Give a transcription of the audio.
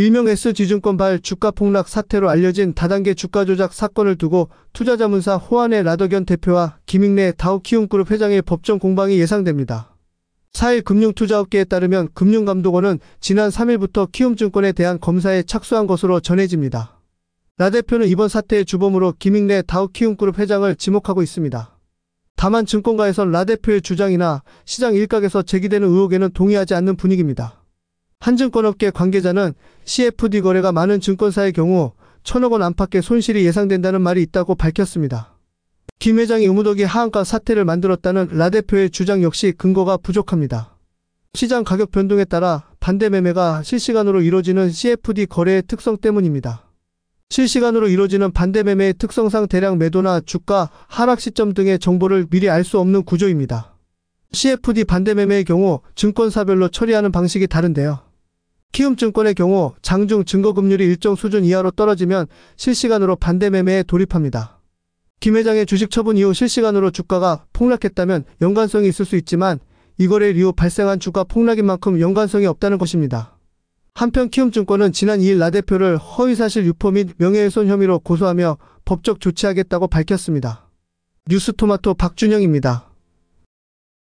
일명 S지증권발 주가 폭락 사태로 알려진 다단계 주가 조작 사건을 두고 투자자문사 호안의 라덕연 대표와 김익래 다우키움그룹 회장의 법정 공방이 예상됩니다. 4일 금융투자업계에 따르면 금융감독원은 지난 3일부터 키움증권에 대한 검사에 착수한 것으로 전해집니다. 라 대표는 이번 사태의 주범으로 김익래 다우키움그룹 회장을 지목하고 있습니다. 다만 증권가에선 라 대표의 주장이나 시장 일각에서 제기되는 의혹에는 동의하지 않는 분위기입니다. 한 증권업계 관계자는 CFD 거래가 많은 증권사의 경우 천억 원 안팎의 손실이 예상된다는 말이 있다고 밝혔습니다. 김 회장이 의무덕이 하한가 사태를 만들었다는 라 대표의 주장 역시 근거가 부족합니다. 시장 가격 변동에 따라 반대 매매가 실시간으로 이루어지는 CFD 거래의 특성 때문입니다. 실시간으로 이루어지는 반대 매매의 특성상 대량 매도나 주가, 하락 시점 등의 정보를 미리 알 수 없는 구조입니다. CFD 반대 매매의 경우 증권사별로 처리하는 방식이 다른데요. 키움증권의 경우 장중 증거금률이 일정 수준 이하로 떨어지면 실시간으로 반대 매매에 돌입합니다. 김 회장의 주식 처분 이후 실시간으로 주가가 폭락했다면 연관성이 있을 수 있지만 이 거래일 이후 발생한 주가 폭락인 만큼 연관성이 없다는 것입니다. 한편 키움증권은 지난 2일 나 대표를 허위사실 유포 및 명예훼손 혐의로 고소하며 법적 조치하겠다고 밝혔습니다. 뉴스토마토 박준영입니다.